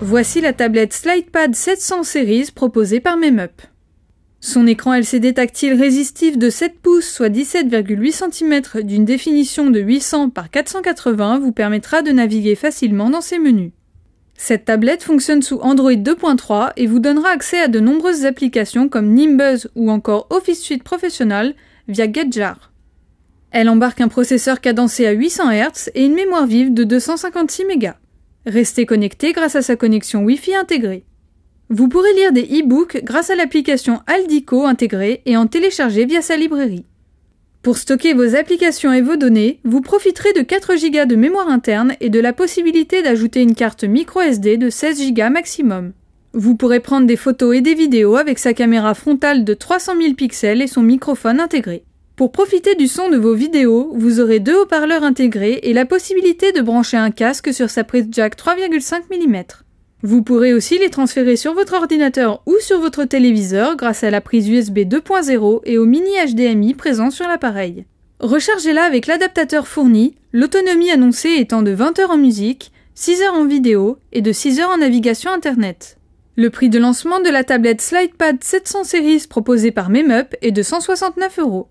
Voici la tablette SlidePad 700 Series proposée par MemUp. Son écran LCD tactile résistif de 7 pouces, soit 17,8 cm d'une définition de 800 par 480 vous permettra de naviguer facilement dans ses menus. Cette tablette fonctionne sous Android 2.3 et vous donnera accès à de nombreuses applications comme Nimbus ou encore Office Suite Professional via Getjar. Elle embarque un processeur cadencé à 800 Hz et une mémoire vive de 256 mégas. Restez connecté grâce à sa connexion Wi-Fi intégrée. Vous pourrez lire des e-books grâce à l'application Aldico intégrée et en télécharger via sa librairie. Pour stocker vos applications et vos données, vous profiterez de 4 Go de mémoire interne et de la possibilité d'ajouter une carte micro SD de 16 Go maximum. Vous pourrez prendre des photos et des vidéos avec sa caméra frontale de 300 000 pixels et son microphone intégré. Pour profiter du son de vos vidéos, vous aurez deux haut-parleurs intégrés et la possibilité de brancher un casque sur sa prise jack 3,5 mm. Vous pourrez aussi les transférer sur votre ordinateur ou sur votre téléviseur grâce à la prise USB 2.0 et au mini HDMI présent sur l'appareil. Rechargez-la avec l'adaptateur fourni, l'autonomie annoncée étant de 20 heures en musique, 6 heures en vidéo et de 6 heures en navigation Internet. Le prix de lancement de la tablette SlidePad 700 Series proposée par MemUp est de 169 euros.